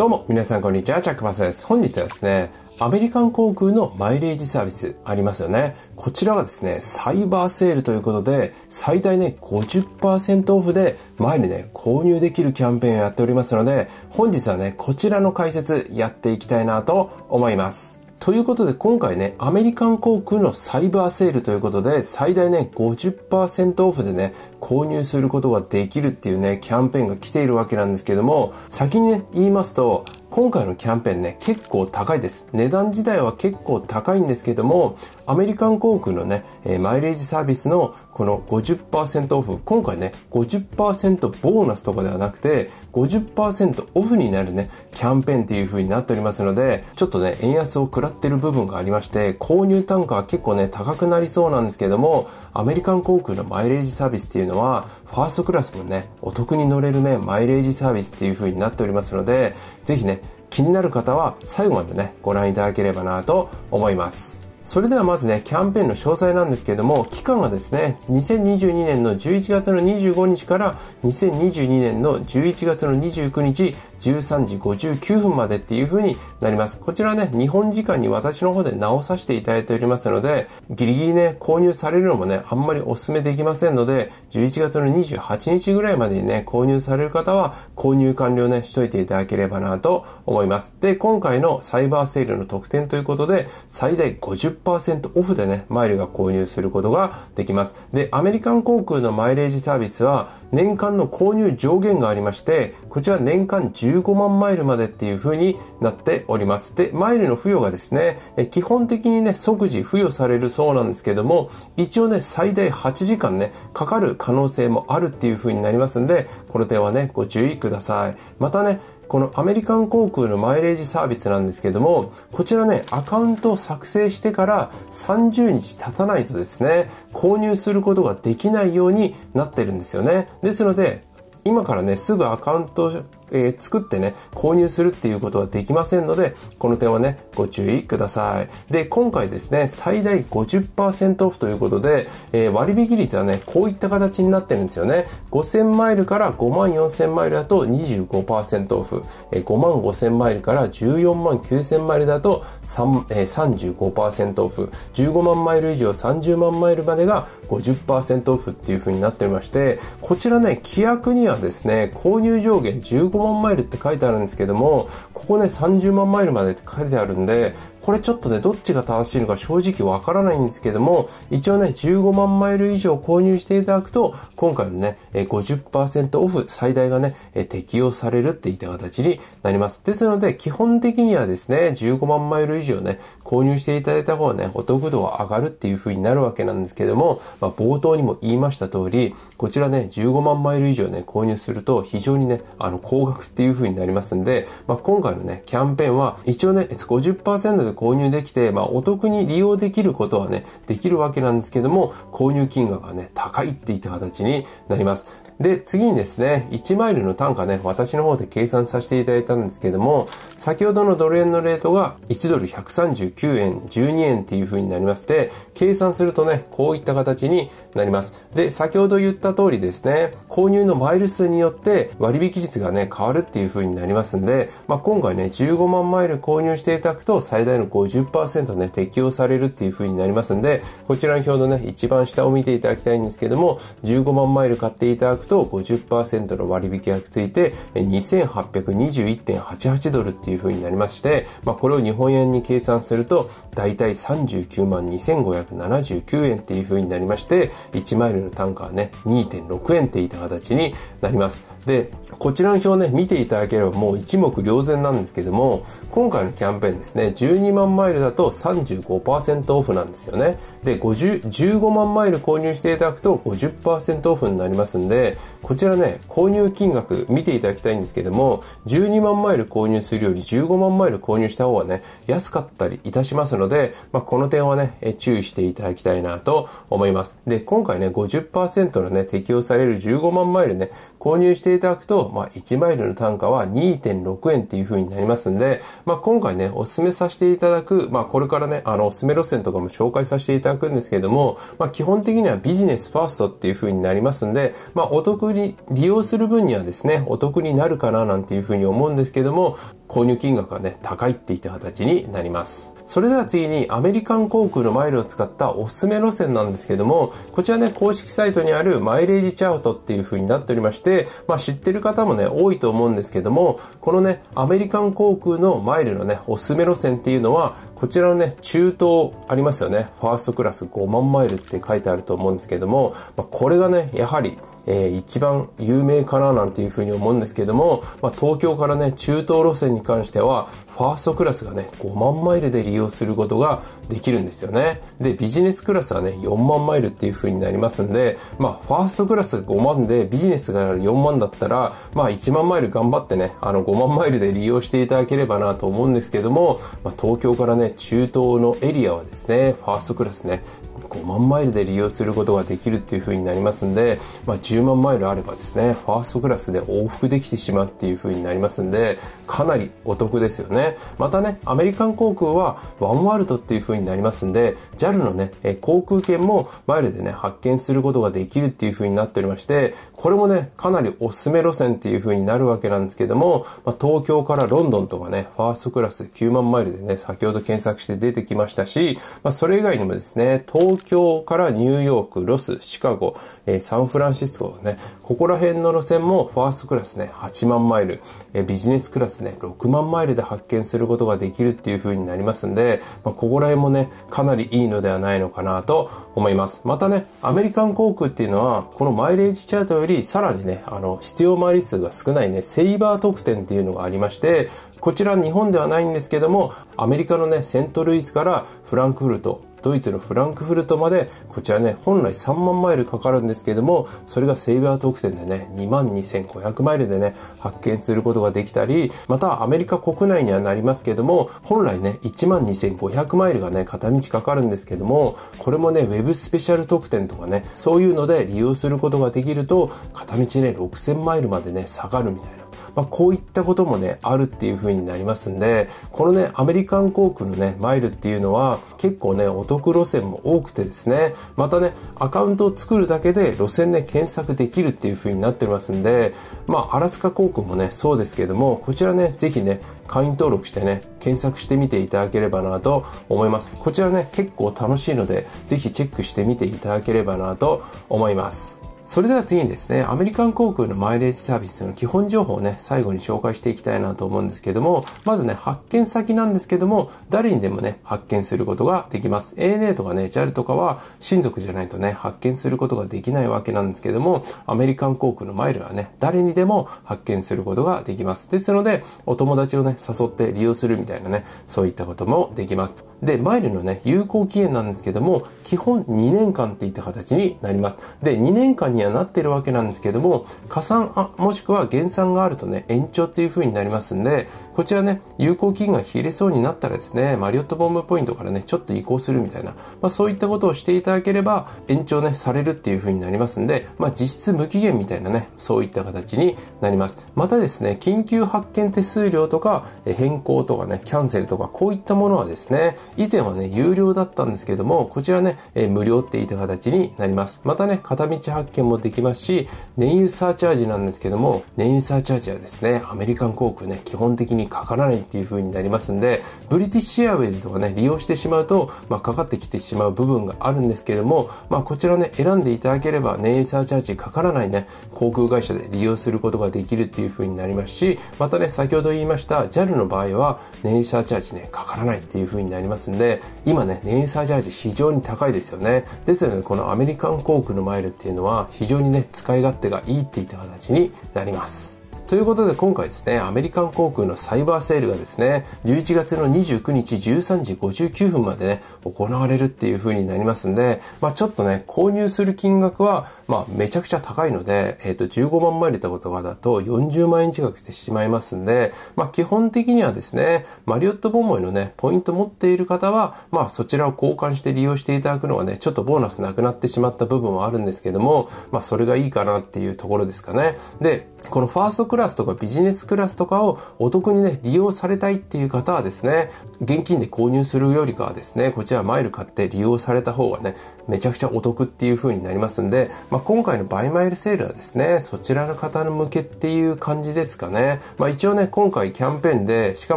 どうも、皆さんこんにちは、チャックバスです。本日はですね、アメリカン航空のマイレージサービスありますよね。こちらはですね、サイバーセールということで、最大ね、50%オフで、前にね、購入できるキャンペーンをやっておりますので、本日はね、こちらの解説やっていきたいなと思います。ということで今回ね、アメリカン航空のサイバーセールということで、最大ね、50%オフでね、購入することができるっていうね、キャンペーンが来ているわけなんですけども、先にね、言いますと、今回のキャンペーンね、結構高いです。値段自体は結構高いんですけども、アメリカン航空のね、えマイレージサービスのこの50%オフ、今回ね、50%ボーナスとかではなくて、50%オフになるね、キャンペーンっていう風になっておりますので、ちょっとね、円安を食らってる部分がありまして、購入単価は結構ね、高くなりそうなんですけども、アメリカン航空のマイレージサービスっていうのは、ファーストクラスもね、お得に乗れるね、マイレージサービスっていう風になっておりますので、ぜひね、気になる方は最後までね、ご覧いただければなと思います。それではまずね、キャンペーンの詳細なんですけども、期間がですね、2022年の11月の25日から2022年の11月の29日13時59分までっていう風になります。こちらね、日本時間に私の方で直させていただいておりますので、ギリギリね、購入されるのもね、あんまりお勧めできませんので、11月の28日ぐらいまでにね、購入される方は購入完了ね、しといていただければなと思います。で、今回のサイバーセールの特典ということで、最大50 0オフでね、マイルが購入することができます。で、アメリカン航空のマイレージサービスは年間の購入上限がありまして、こちら年間15万マイルまでっていう風になっております。で、マイルの付与がですね、基本的にね、即時付与されるそうなんですけども、一応ね、最大8時間ね、かかる可能性もあるっていう風になりますんで、この点はね、ご注意ください。またね、このアメリカン航空のマイレージサービスなんですけども、こちらね、アカウントを作成してから30日経たないとですね、購入することができないようになってるんですよね。ですので、今からね、すぐアカウントえー、作ってね、購入するっていうことはできませんので、この点はね、ご注意ください。で、今回ですね、最大50%オフということで、えー、割引率はね、こういった形になってるんですよね。5000マイルから5万4000マイルだと25%オフ、えー、5万5000マイルから14万9000マイルだと3、えー、35%オフ、15万マイル以上30万マイルまでが50%オフっていう風になっておりまして、こちらね、規約にはですね、購入上限15 100万マイルって書いてあるんですけども、ここね30万マイルまでって書いてあるんで、これちょっとね、どっちが正しいのか正直わからないんですけども、一応ね、15万マイル以上購入していただくと、今回のね、50%オフ最大がね、適用されるっていった形になります。ですので、基本的にはですね、15万マイル以上ね、購入していただいた方がね、お得度は上がるっていう風になるわけなんですけども、まあ、冒頭にも言いました通り、こちらね、15万マイル以上ね、購入すると非常にね、あの、高額っていう風になりますんで、まあ、今回のね、キャンペーンは一応ね、50%で購入できて、まあ、お得に利用できることはね、できるわけなんですけども、購入金額がね、高いっていった形になります。で、次にですね、1マイルの単価ね、私の方で計算させていただいたんですけども、先ほどのドル円のレートが1ドル139円、12円っていう風になりまして、計算するとね、こういった形になります。で、先ほど言った通りですね、購入のマイル数によって割引率がね、変わるっていう風になりますんで、まあ、今回ね、15万マイル購入していただくと最大の50%ね、適用されるっていう風になりますんで、こちらの表のね、一番下を見ていただきたいんですけども、15万マイル買っていただくとと50%の割引がついて、2821.88ドルっていう風になりまして、まあ、これを日本円に計算すると、だいたい39万2579円っていう風になりまして、1マイルの単価はね、2.6円っていった形になります。で、こちらの表ね、見ていただければもう一目瞭然なんですけども、今回のキャンペーンですね、12万マイルだと35%オフなんですよね。で、50、15万マイル購入していただくと50%オフになりますんで、こちらね、購入金額見ていただきたいんですけども、12万マイル購入するより15万マイル購入した方がね、安かったりいたしますので、まあ、この点はね、注意していただきたいなと思います。で、今回ね、50%のね、適用される15万マイルね、購入してていただくと、まあ、1マイルの単価は2.6円っていう風になりますんで、まあ、今回ね、お勧めさせていただく、まあ、これからね、あの、おすすめ路線とかも紹介させていただくんですけれども、まあ、基本的にはビジネスファーストっていう風になりますんで、まあ、お得に、利用する分にはですね、お得になるかななんていう風に思うんですけども、購入金額がね、高いっていった形になります。それでは次にアメリカン航空のマイルを使ったおすすめ路線なんですけども、こちらね、公式サイトにあるマイレージチャートっていう風になっておりまして、まあ知ってる方もね、多いと思うんですけども、このね、アメリカン航空のマイルのね、おすすめ路線っていうのは、こちらのね、中東ありますよね。ファーストクラス5万マイルって書いてあると思うんですけども、まあ、これがね、やはりえー、一番有名かななんていうふうに思うんですけども、まあ、東京からね、中東路線に関しては、ファーストクラスがね、5万マイルで利用することができるんですよね。で、ビジネスクラスはね、4万マイルっていうふうになりますんで、まあ、ファーストクラス5万で、ビジネスが4万だったら、まあ、1万マイル頑張ってね、あの、5万マイルで利用していただければなと思うんですけども、まあ、東京からね、中東のエリアはですね、ファーストクラスね、5万マイルで利用することができるっていう風になりますんで、まあ、10万マイルあればですね、ファーストクラスで往復できてしまうっていう風になりますんで、かなりお得ですよね。またね、アメリカン航空はワンワールドっていう風になりますんで、JAL のね、え航空券もマイルでね、発見することができるっていう風になっておりまして、これもね、かなりおすすめ路線っていう風になるわけなんですけども、まあ、東京からロンドンとかね、ファーストクラス9万マイルでね、先ほど検索して出てきましたし、まあ、それ以外にもですね、東京からニューヨーク、ロス、シカゴ、えー、サンフランシスコね、ここら辺の路線もファーストクラスね、8万マイル、えー、ビジネスクラスね、6万マイルで発見することができるっていう風になりますんで、まあ、ここら辺もね、かなりいいのではないのかなと思います。またね、アメリカン航空っていうのは、このマイレージチャートよりさらにね、あの、必要回り数が少ないね、セイバー特典っていうのがありまして、こちら日本ではないんですけども、アメリカのね、セントルイスからフランクフルト、ドイツのフランクフルトまで、こちらね、本来3万マイルかかるんですけども、それがセイバー特典でね、22,500マイルでね、発見することができたり、またアメリカ国内にはなりますけども、本来ね、12,500マイルがね、片道かかるんですけども、これもね、ウェブスペシャル特典とかね、そういうので利用することができると、片道ね、6,000マイルまでね、下がるみたいな。まあ、こういったこともね、あるっていう風になりますんで、このね、アメリカン航空のね、マイルっていうのは結構ね、お得路線も多くてですね、またね、アカウントを作るだけで路線ね、検索できるっていう風になっておりますんで、まあ、アラスカ航空もね、そうですけども、こちらね、ぜひね、会員登録してね、検索してみていただければなと思います。こちらね、結構楽しいので、ぜひチェックしてみていただければなと思います。それでは次にですね、アメリカン航空のマイレージサービスの基本情報をね、最後に紹介していきたいなと思うんですけども、まずね、発見先なんですけども、誰にでもね、発見することができます。ANA とかね、JAL とかは親族じゃないとね、発見することができないわけなんですけども、アメリカン航空のマイルはね、誰にでも発見することができます。ですので、お友達をね、誘って利用するみたいなね、そういったこともできます。で、マイルのね、有効期限なんですけども、基本2年間っていった形になります。で、2年間にはなってるわけなんですけども、加算あ、もしくは減算があるとね、延長っていう風になりますんで、こちらね、有効期限が切れそうになったらですね、マリオットボムポイントからね、ちょっと移行するみたいな、まあそういったことをしていただければ、延長ね、されるっていう風になりますんで、まあ実質無期限みたいなね、そういった形になります。またですね、緊急発見手数料とか、変更とかね、キャンセルとか、こういったものはですね、以前はね、有料だったんですけども、こちらね、え無料っていった形になります。またね、片道発券もできますし、燃油サーチャージなんですけども、燃油サーチャージはですね、アメリカン航空ね、基本的にかからないっていう風になりますんで、ブリティッシュエアウェイズとかね、利用してしまうと、まあ、かかってきてしまう部分があるんですけども、まあ、こちらね、選んでいただければ、燃油サーチャージかからないね、航空会社で利用することができるっていう風になりますし、またね、先ほど言いました JAL の場合は、燃油サーチャージね、かからないっていう風になりますますんで、今ね、燃油サージャージ非常に高いですよね。ですので、このアメリカン航空のマイルっていうのは非常にね、使い勝手がいいっていった形になります。ということで今回ですね、アメリカン航空のサイバーセールがですね、11月の29日13時59分までね、行われるっていう風になりますんで、まあちょっとね、購入する金額は、まあめちゃくちゃ高いので、えっ、ー、と15万枚入れたことだと40万円近くしてしまいますんで、まあ基本的にはですね、マリオットボンボイのね、ポイント持っている方は、まあそちらを交換して利用していただくのがね、ちょっとボーナスなくなってしまった部分はあるんですけども、まあそれがいいかなっていうところですかね。で、このファーストクラスとかビジネスクラスとかをお得にね、利用されたいっていう方はですね、現金で購入するよりかはですね、こちらマイル買って利用された方がね、めちゃくちゃお得っていう風になりますんで、まあ、今回のバイマイルセールはですね、そちらの方の向けっていう感じですかね。まあ、一応ね、今回キャンペーンで、しか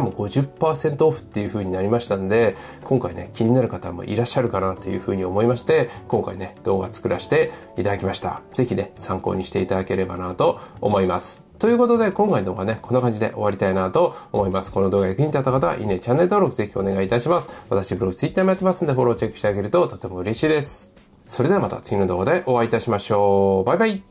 も50%オフっていう風になりましたんで、今回ね、気になる方もいらっしゃるかなという風に思いまして、今回ね、動画作らせていただきました。ぜひね、参考にしていただければなと思います。ということで、今回の動画ね、こんな感じで終わりたいなと思います。この動画が役に立った方は、いいね、チャンネル登録ぜひお願いいたします。私、ブログ、ツイッターもやってますんで、フォローチェックしてあげるととても嬉しいです。それではまた次の動画でお会いいたしましょう。バイバイ